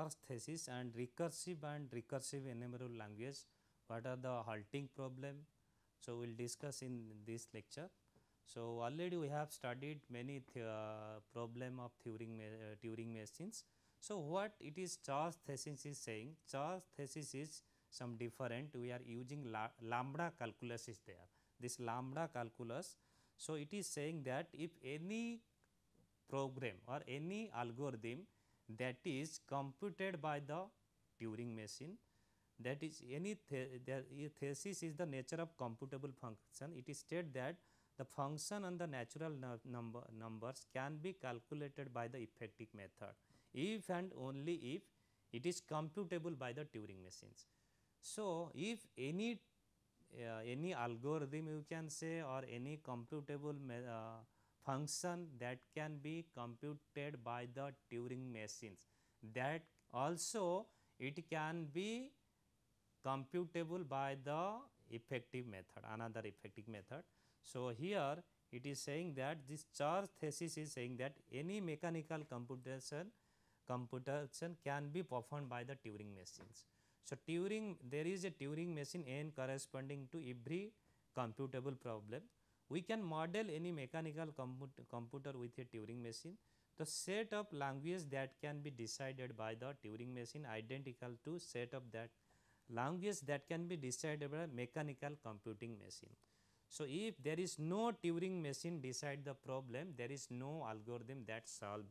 sparse thesis and recursive and recursive enumerable language, what are the halting problem. So, we will discuss in this lecture. So, already we have studied many uh, problem of Turing, uh, Turing machines. So, what it is charge thesis is saying? Charge thesis is some different we are using la lambda calculus is there this lambda calculus. So, it is saying that if any program or any algorithm that is computed by the Turing machine that is any the, the thesis is the nature of computable function it is stated that the function on the natural number numbers can be calculated by the effective method if and only if it is computable by the Turing machines. So, if any uh, any algorithm you can say or any computable uh, function that can be computed by the Turing machines that also it can be computable by the effective method another effective method. So, here it is saying that this charge thesis is saying that any mechanical computation computation can be performed by the Turing machines. So, Turing there is a Turing machine n corresponding to every computable problem we can model any mechanical comput computer with a Turing machine. The set of languages that can be decided by the Turing machine identical to set of that languages that can be decided by a mechanical computing machine. So, if there is no Turing machine decide the problem, there is no algorithm that solve,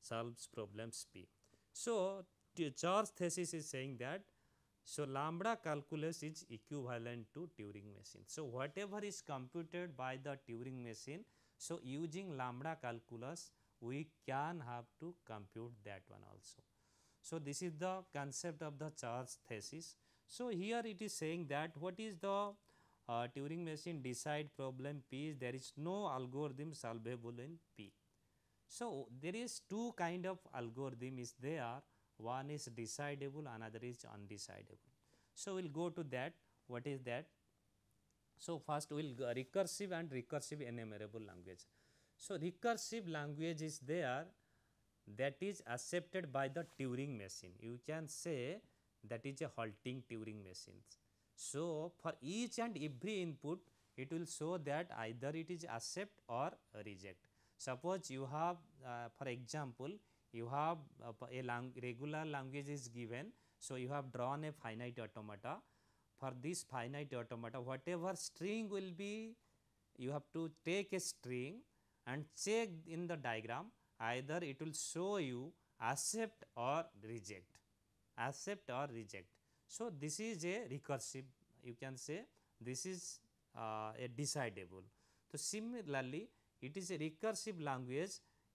solves problems P. So, Charles thesis is saying that so, lambda calculus is equivalent to Turing machine. So, whatever is computed by the Turing machine, so using lambda calculus we can have to compute that one also. So, this is the concept of the charge thesis. So, here it is saying that what is the uh, Turing machine decide problem P is there is no algorithm solvable in P. So, there is two kind of algorithm is there one is decidable another is undecidable. So, we will go to that what is that. So, first we will go recursive and recursive enumerable language. So, recursive language is there that is accepted by the Turing machine you can say that is a halting Turing machine. So, for each and every input it will show that either it is accept or reject. Suppose you have uh, for example, you have uh, a lang regular language is given. So, you have drawn a finite automata for this finite automata whatever string will be you have to take a string and check in the diagram either it will show you accept or reject accept or reject. So, this is a recursive you can say this is uh, a decidable. So, similarly, it is a recursive language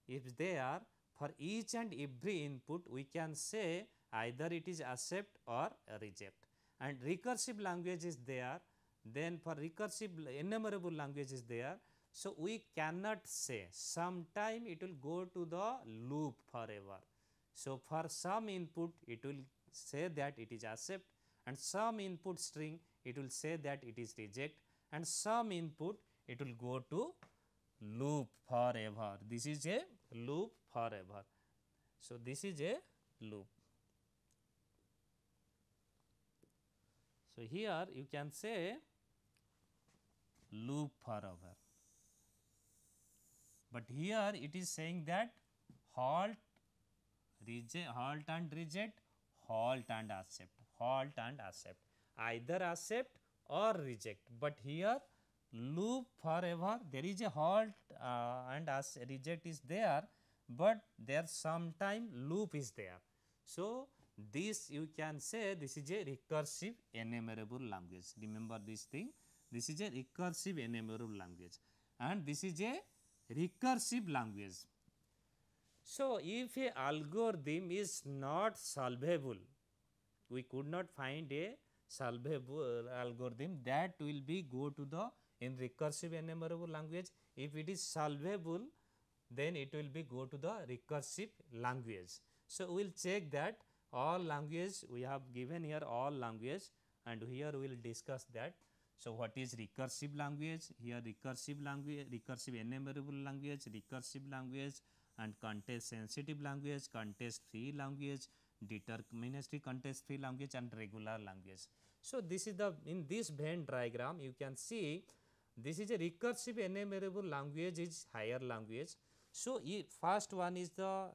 if they are for each and every input we can say either it is accept or reject and recursive language is there then for recursive enumerable language is there. So, we cannot say sometime it will go to the loop forever. So, for some input it will say that it is accept and some input string it will say that it is reject and some input it will go to loop forever. This is a loop forever. So, this is a loop. So, here you can say loop forever, but here it is saying that halt, reject, halt and reject, halt and accept, halt and accept, either accept or reject, but here loop forever there is a halt uh, and as reject is there but there sometime loop is there. So, this you can say this is a recursive enumerable language. Remember this thing, this is a recursive enumerable language and this is a recursive language. So, if a algorithm is not solvable, we could not find a solvable algorithm that will be go to the in recursive enumerable language. If it is solvable, then it will be go to the recursive language. So, we will check that all language we have given here all language and here we will discuss that. So, what is recursive language here recursive language recursive enumerable language recursive language and context sensitive language context free language deterministic context free language and regular language. So, this is the in this Venn diagram you can see this is a recursive enumerable language is higher language. So, if first one is the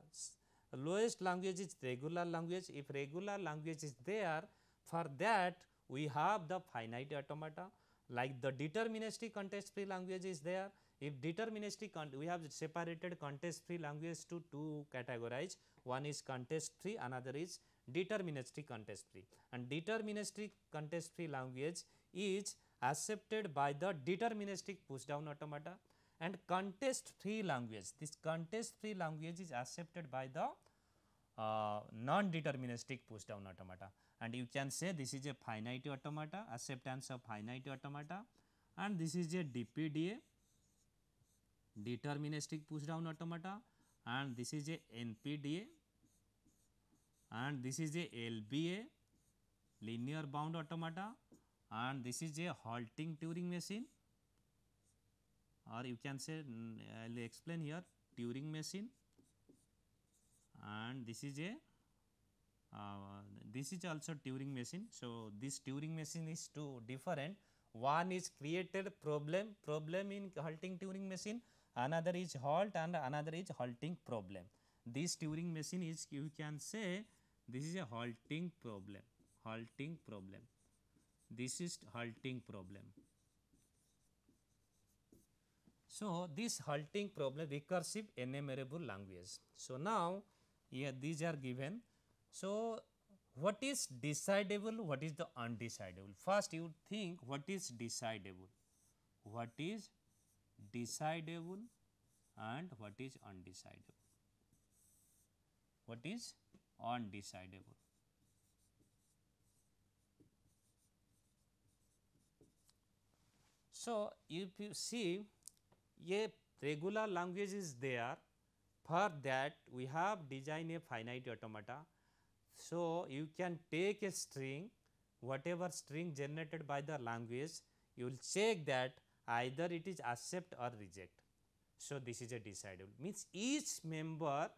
lowest language is regular language, if regular language is there for that we have the finite automata like the deterministic context free language is there. If deterministic we have separated context free language to two categorize one is context free another is deterministic context free and deterministic context free language is accepted by the deterministic push down automata and contest free language. This contest free language is accepted by the uh, non deterministic push down automata and you can say this is a finite automata acceptance of finite automata and this is a DPDA deterministic push down automata and this is a NPDA and this is a LBA linear bound automata and this is a halting Turing machine or you can say I mm, will explain here Turing machine and this is a uh, this is also Turing machine. So, this Turing machine is two different one is created problem problem in halting Turing machine another is halt and another is halting problem. This Turing machine is you can say this is a halting problem halting problem this is halting problem so, this halting problem recursive enumerable language. So, now here these are given. So, what is decidable, what is the undecidable? First you think what is decidable, what is decidable and what is undecidable. What is undecidable? So, if you see ये regular language is they are for that we have design a finite automata so you can take a string whatever string generated by the language you will check that either it is accept और reject so this is a decidable means each member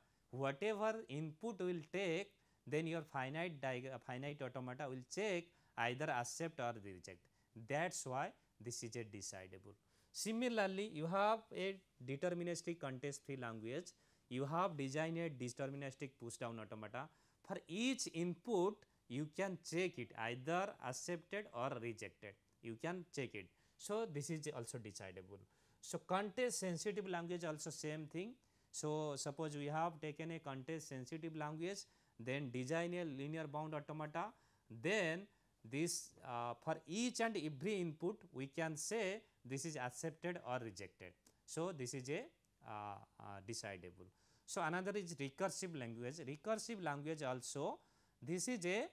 whatever input will take then your finite finite automata will check either accept और reject that's why this is a decidable Similarly, you have a deterministic context free language, you have designed a deterministic push down automata. For each input, you can check it either accepted or rejected, you can check it. So, this is also decidable. So, context sensitive language also same thing. So, suppose we have taken a context sensitive language, then design a linear bound automata, then this uh, for each and every input we can say this is accepted or rejected. So, this is a uh, uh, decidable. So, another is recursive language, recursive language also this is a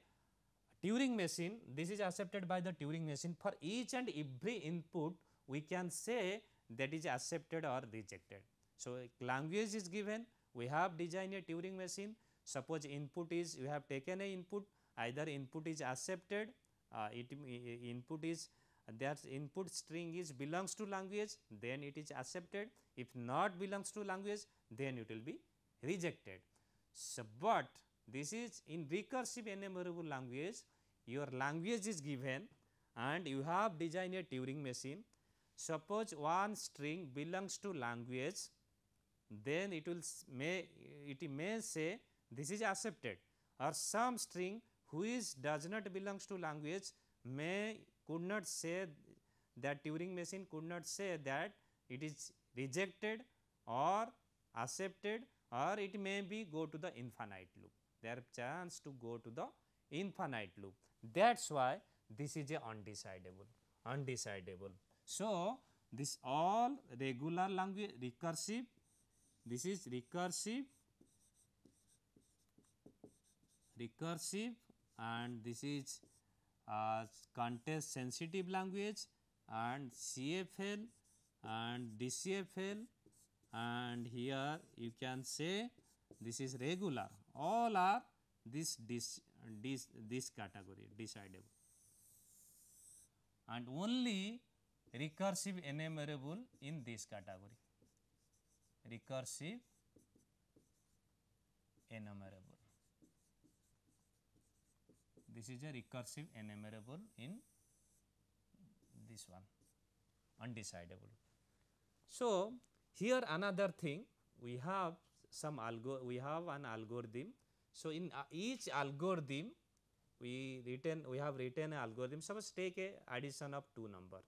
Turing machine, this is accepted by the Turing machine for each and every input we can say that is accepted or rejected. So, language is given, we have designed a Turing machine, suppose input is we have taken a input either input is accepted, uh, it, input is that input string is belongs to language then it is accepted if not belongs to language then it will be rejected. So, but this is in recursive enumerable language your language is given and you have designed a Turing machine. Suppose one string belongs to language then it will may it may say this is accepted or some string which does not belongs to language may could not say that Turing machine could not say that it is rejected or accepted or it may be go to the infinite loop. There are chance to go to the infinite loop. That's why this is a undecidable, undecidable. So, this all regular language recursive, this is recursive, recursive and this is uh, context sensitive language and CFL and DCFL and here you can say this is regular all are this this, this category decidable and only recursive enumerable in this category recursive enumerable this is a recursive enumerable in this one undecidable. So, here another thing we have some algo we have an algorithm. So, in uh, each algorithm we written we have written an algorithm suppose take a addition of two number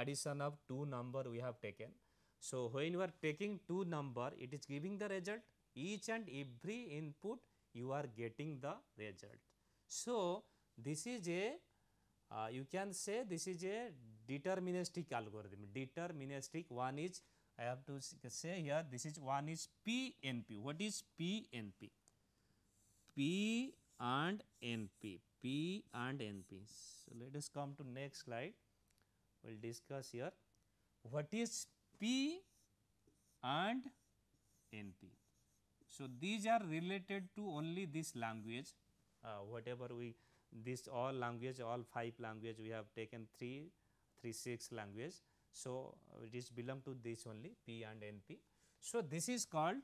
addition of two number we have taken. So, when you are taking two number it is giving the result each and every input you are getting the result. So, this is a uh, you can say this is a deterministic algorithm deterministic one is I have to say here this is one is PNP what is PNP P and NP P and NP so let us come to next slide we will discuss here what is P and NP so these are related to only this language uh, whatever we this all language all five language we have taken three three six language. So, it is belong to this only P and NP. So, this is called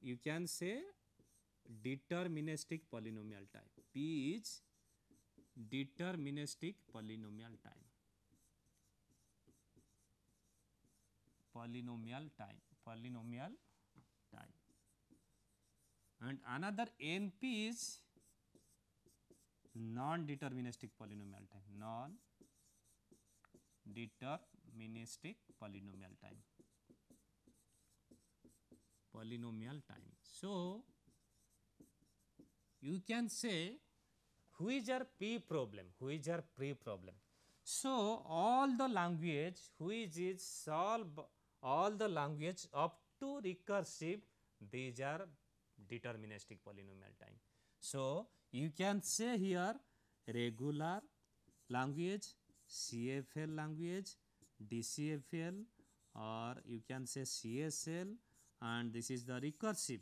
you can say deterministic polynomial type P is deterministic polynomial type. polynomial type polynomial and another NP is non-deterministic polynomial time, non-deterministic polynomial time, polynomial time. So, you can say who is your P problem, who is your pre problem. So, all the language which is solve all the language up to recursive these are deterministic polynomial time. So, you can say here regular language, CFL language, DCFL or you can say CSL and this is the recursive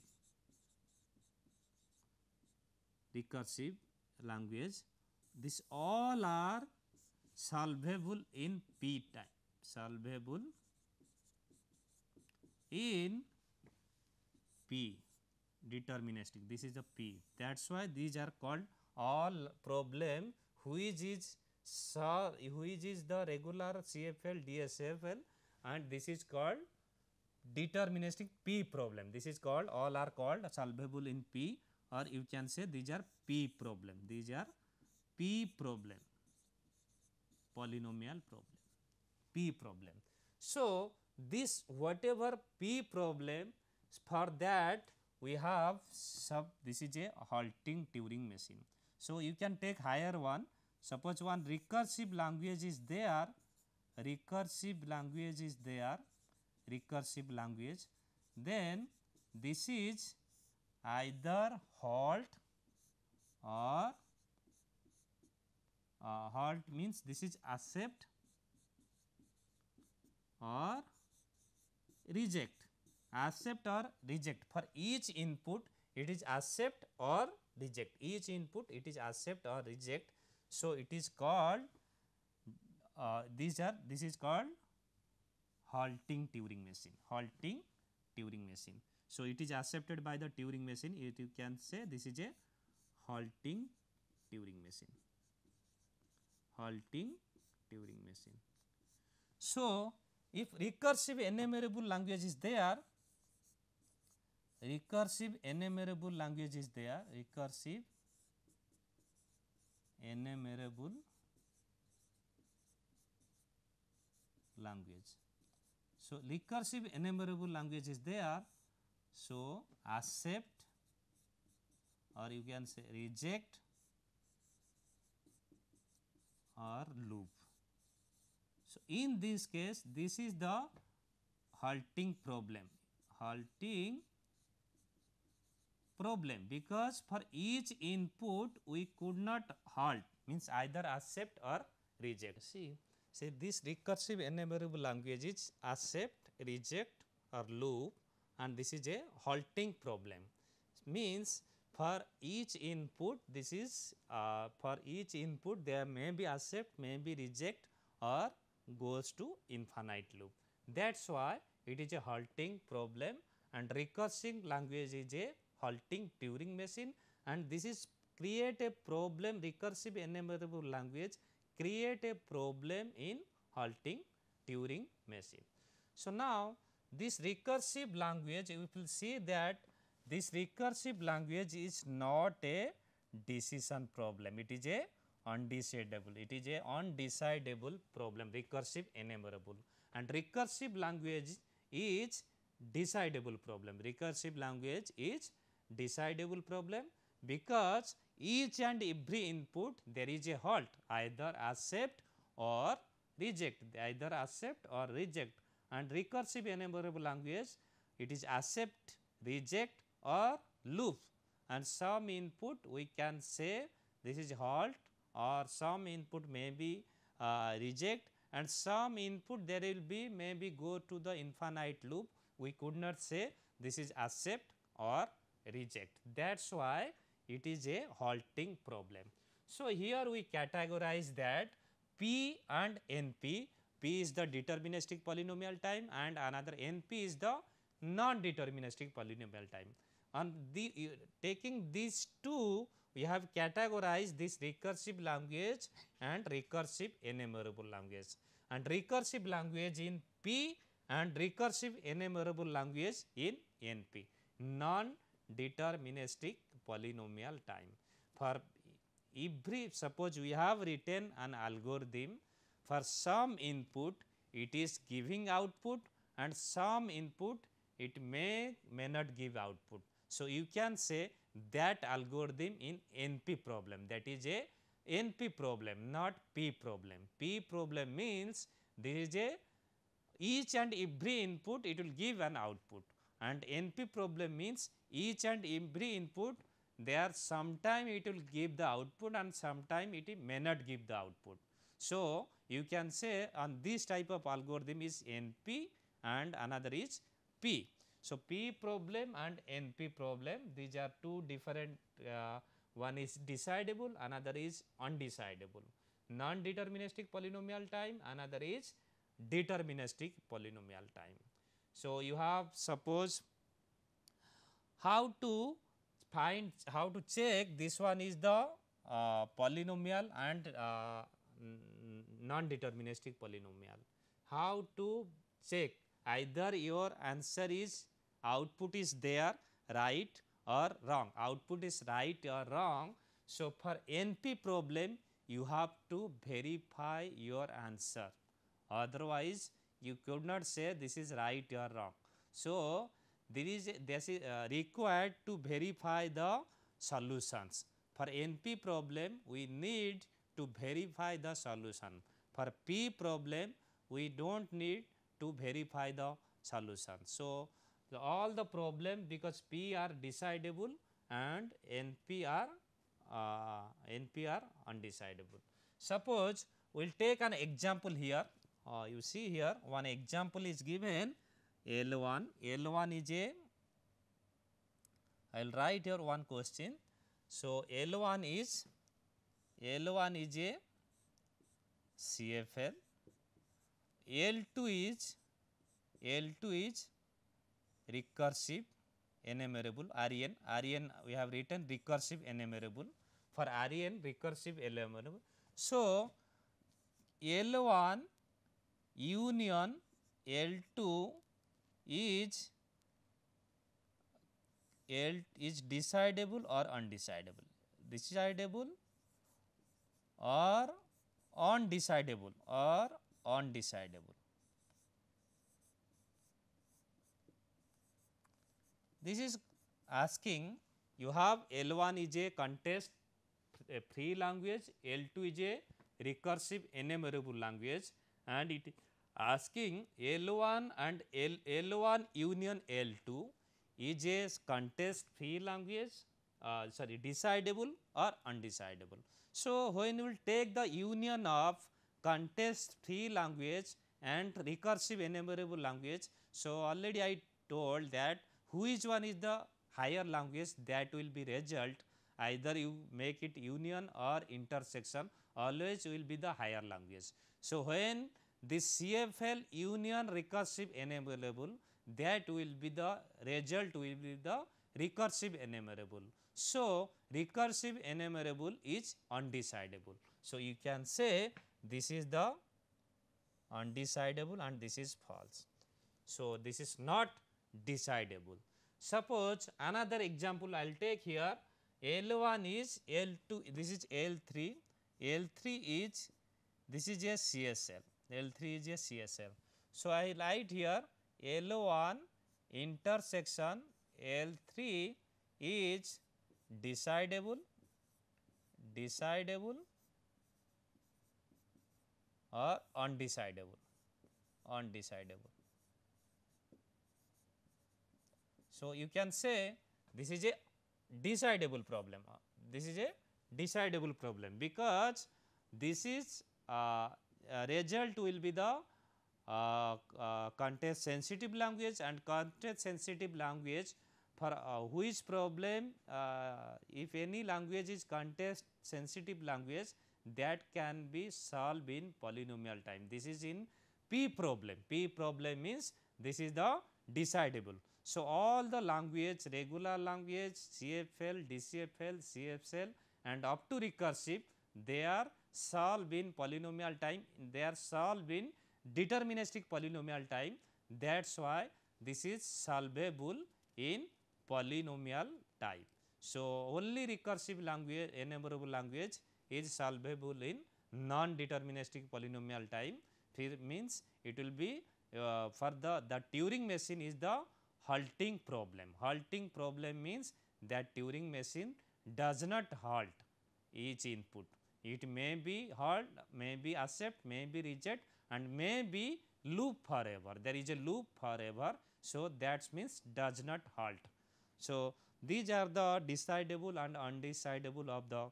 recursive language this all are solvable in p time solvable in p deterministic this is the p that's why these are called all problem which is so which is the regular cfl dsfl and this is called deterministic p problem this is called all are called solvable in p or you can say these are p problem these are p problem polynomial problem p problem so this whatever p problem for that we have sub this is a halting Turing machine. So, you can take higher one suppose one recursive language is there recursive language is there recursive language then this is either halt or uh, halt means this is accept or reject accept or reject for each input it is accept or reject each input it is accept or reject so it is called uh, these are this is called halting turing machine halting turing machine so it is accepted by the turing machine it you can say this is a halting turing machine halting turing machine so if recursive enumerable language is there recursive enumerable language is there recursive enumerable language so recursive enumerable language is there so accept or you can say reject or loop so in this case this is the halting problem halting problem because for each input we could not halt means either accept or reject. See, say this recursive enumerable language is accept, reject or loop and this is a halting problem. means for each input this is uh, for each input there may be accept, may be reject or goes to infinite loop. That is why it is a halting problem and recursive language is a halting Turing machine and this is create a problem recursive enumerable language create a problem in halting Turing machine. So, now this recursive language we will see that this recursive language is not a decision problem it is a undecidable it is a undecidable problem recursive enumerable and recursive language is decidable problem recursive language is decidable problem because each and every input there is a halt either accept or reject either accept or reject and recursive enumerable language it is accept reject or loop and some input we can say this is halt or some input may be uh, reject and some input there will be maybe go to the infinite loop we could not say this is accept or reject. That is why it is a halting problem. So, here we categorize that P and NP, P is the deterministic polynomial time and another NP is the non-deterministic polynomial time. And the, uh, taking these two, we have categorized this recursive language and recursive enumerable language. And recursive language in P and recursive enumerable language in NP, non deterministic polynomial time. For every suppose we have written an algorithm for some input it is giving output and some input it may may not give output. So, you can say that algorithm in NP problem that is a NP problem not P problem. P problem means this is a each and every input it will give an output and NP problem means each and every input there sometime it will give the output and sometime it may not give the output. So, you can say on this type of algorithm is NP and another is P. So, P problem and NP problem these are two different uh, one is decidable another is undecidable non deterministic polynomial time another is deterministic polynomial time. So, you have suppose how to find how to check this one is the uh, polynomial and uh, non deterministic polynomial. How to check either your answer is output is there right or wrong, output is right or wrong. So, for NP problem you have to verify your answer otherwise you could not say this is right or wrong. So, there is this is uh, required to verify the solutions. For NP problem, we need to verify the solution. For P problem, we do not need to verify the solution. So, the all the problem because P are decidable and NP are uh, NP are undecidable. Suppose we will take an example here uh, you see here one example is given L 1, L 1 is a I will write here one question. So, L 1 is L 1 is a CFL, L 2 is L 2 is recursive enumerable REN, REN we have written recursive enumerable for REN recursive enumerable. So, L 1 union L2 is L is decidable or undecidable. Decidable or undecidable or undecidable. This is asking you have L1 is a contest a free language, L2 is a recursive enumerable language and it asking L 1 and L, L 1 union L 2 is a contest free language uh, sorry decidable or undecidable. So, when we will take the union of contest free language and recursive enumerable language. So, already I told that which one is the higher language that will be result either you make it union or intersection always will be the higher language. So, when this CFL union recursive enumerable that will be the result will be the recursive enumerable. So, recursive enumerable is undecidable. So, you can say this is the undecidable and this is false. So, this is not decidable. Suppose another example I will take here L1 is L2 this is L3, L3 is This is a CSF, L3 is a CSF. So, I write here L1 intersection L3 is decidable, decidable or undecidable, undecidable. So, you can say this is a decidable problem, this is a decidable problem because this is Uh, uh, result will be the uh, context sensitive language and context sensitive language for which problem if any language is context sensitive language that can be solved in polynomial time. This is in P problem, P problem means this is the decidable. So, all the language regular language CFL, DCFL, CFL and up to recursive they are shall be in polynomial time they are be in deterministic polynomial time that's why this is solvable in polynomial time so only recursive language enumerable language is solvable in non deterministic polynomial time It means it will be uh, for the the turing machine is the halting problem halting problem means that turing machine does not halt each input It may be halt, may be accept, may be reject and may be loop forever. There is a loop forever. So, that means does not halt. So, these are the decidable and undecidable of the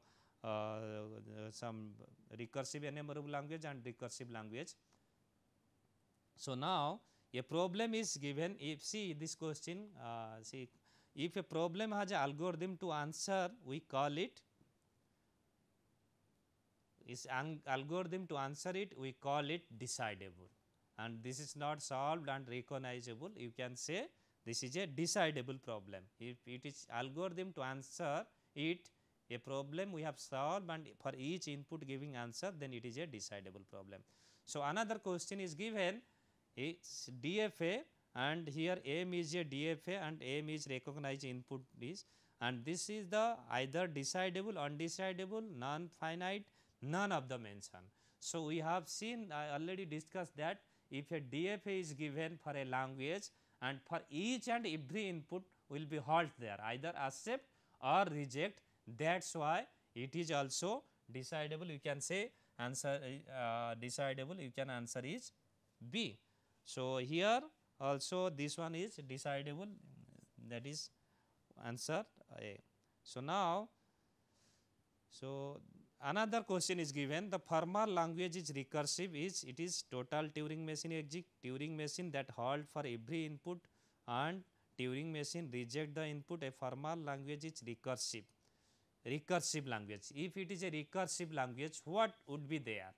uh, some recursive enumerable language and recursive language. So, now a problem is given if see this question uh, see if a problem has algorithm to answer we call it is algorithm to answer it we call it decidable and this is not solved and recognizable you can say this is a decidable problem. If it is algorithm to answer it a problem we have solved and for each input giving answer then it is a decidable problem. So, another question is given is DFA and here M is a DFA and M is recognized input is and this is the either decidable, undecidable, non-finite none of the mention. So, we have seen I already discussed that if a DFA is given for a language and for each and every input will be halt there either accept or reject that is why it is also decidable you can say answer uh, decidable you can answer is B. So, here also this one is decidable that is answer A. So, now, so Another question is given the formal language is recursive is it is total Turing machine exit Turing machine that halt for every input and Turing machine reject the input a formal language is recursive recursive language if it is a recursive language what would be there.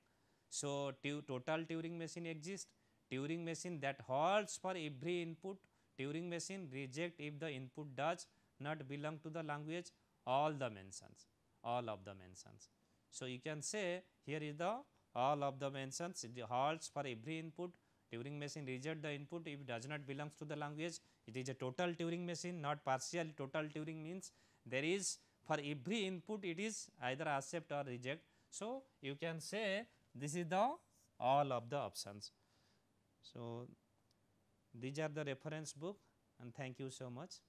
So, total Turing machine exists Turing machine that halts for every input Turing machine reject if the input does not belong to the language all the mentions all of the mentions. So, you can say here is the all of the mentions it halts for every input Turing machine reject the input if it does not belongs to the language it is a total Turing machine not partial total Turing means there is for every input it is either accept or reject. So, you can say this is the all of the options. So, these are the reference book and thank you so much.